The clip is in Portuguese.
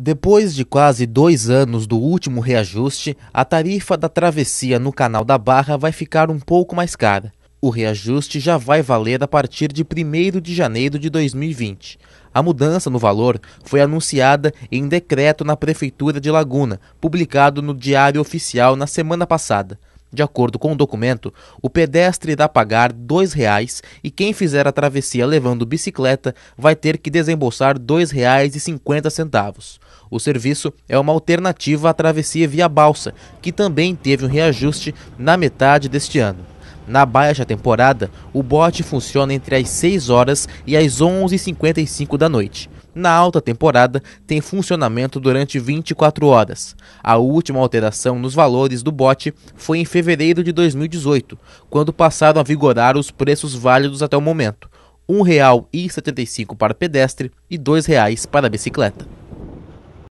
Depois de quase dois anos do último reajuste, a tarifa da travessia no Canal da Barra vai ficar um pouco mais cara. O reajuste já vai valer a partir de 1 de janeiro de 2020. A mudança no valor foi anunciada em decreto na Prefeitura de Laguna, publicado no Diário Oficial na semana passada. De acordo com o documento, o pedestre irá pagar R$ 2,00 e quem fizer a travessia levando bicicleta vai ter que desembolsar R$ 2,50. O serviço é uma alternativa à travessia via balsa, que também teve um reajuste na metade deste ano. Na baixa temporada, o bote funciona entre as 6 horas e as 11h55 da noite na alta temporada tem funcionamento durante 24 horas. A última alteração nos valores do bote foi em fevereiro de 2018, quando passaram a vigorar os preços válidos até o momento: R$ 1,75 para pedestre e R$ 2,00 para bicicleta.